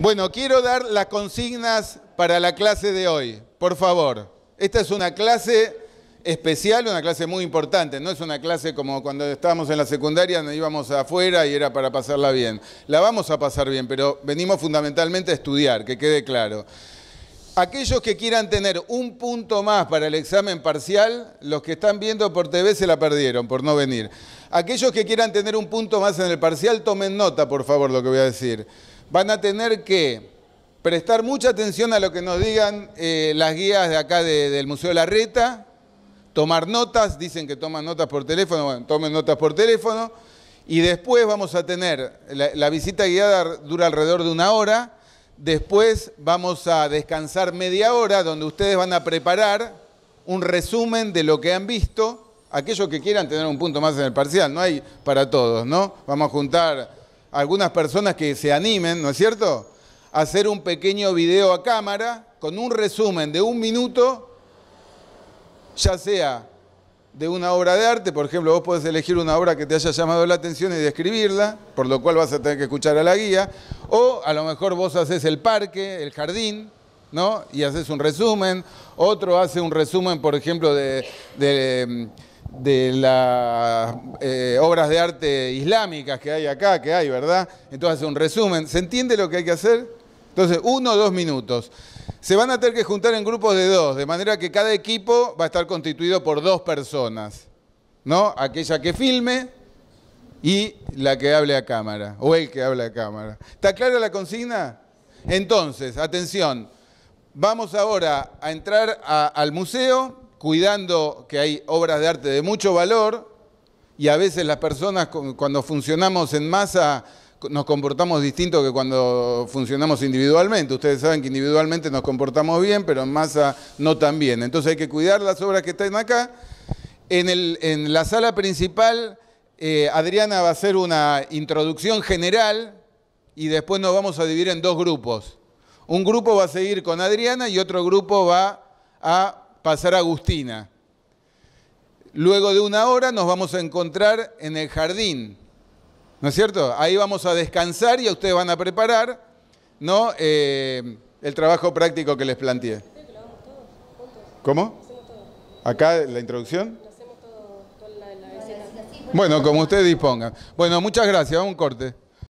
Bueno, quiero dar las consignas para la clase de hoy, por favor. Esta es una clase especial, una clase muy importante, no es una clase como cuando estábamos en la secundaria, nos íbamos afuera y era para pasarla bien. La vamos a pasar bien, pero venimos fundamentalmente a estudiar, que quede claro. Aquellos que quieran tener un punto más para el examen parcial, los que están viendo por TV se la perdieron por no venir. Aquellos que quieran tener un punto más en el parcial, tomen nota, por favor, lo que voy a decir van a tener que prestar mucha atención a lo que nos digan eh, las guías de acá del Museo de la Reta, tomar notas, dicen que toman notas por teléfono, bueno, tomen notas por teléfono, y después vamos a tener, la, la visita guiada dura alrededor de una hora, después vamos a descansar media hora donde ustedes van a preparar un resumen de lo que han visto, aquellos que quieran tener un punto más en el parcial, no hay para todos, ¿no? Vamos a juntar algunas personas que se animen, ¿no es cierto?, a hacer un pequeño video a cámara con un resumen de un minuto, ya sea de una obra de arte, por ejemplo, vos podés elegir una obra que te haya llamado la atención y describirla, por lo cual vas a tener que escuchar a la guía, o a lo mejor vos haces el parque, el jardín, ¿no? Y haces un resumen, otro hace un resumen, por ejemplo, de, de de las eh, obras de arte islámicas que hay acá, que hay, ¿verdad? Entonces, un resumen. ¿Se entiende lo que hay que hacer? Entonces, uno o dos minutos. Se van a tener que juntar en grupos de dos, de manera que cada equipo va a estar constituido por dos personas, ¿no? Aquella que filme y la que hable a cámara, o el que hable a cámara. ¿Está clara la consigna? Entonces, atención, vamos ahora a entrar al museo cuidando que hay obras de arte de mucho valor y a veces las personas cuando funcionamos en masa nos comportamos distinto que cuando funcionamos individualmente. Ustedes saben que individualmente nos comportamos bien, pero en masa no tan bien. Entonces hay que cuidar las obras que están acá. En, la sala principal, eh, Adriana va a hacer una introducción general y después nos vamos a dividir en dos grupos. Un grupo va a seguir con Adriana y otro grupo va a pasar Agustina. Luego de una hora nos vamos a encontrar en el jardín, ¿no es cierto? Ahí vamos a descansar y a ustedes van a preparar, ¿no? Eh, el trabajo práctico que les planteé. ¿Cómo? Acá la introducción. Bueno, como ustedes dispongan. Bueno, muchas gracias. Un corte.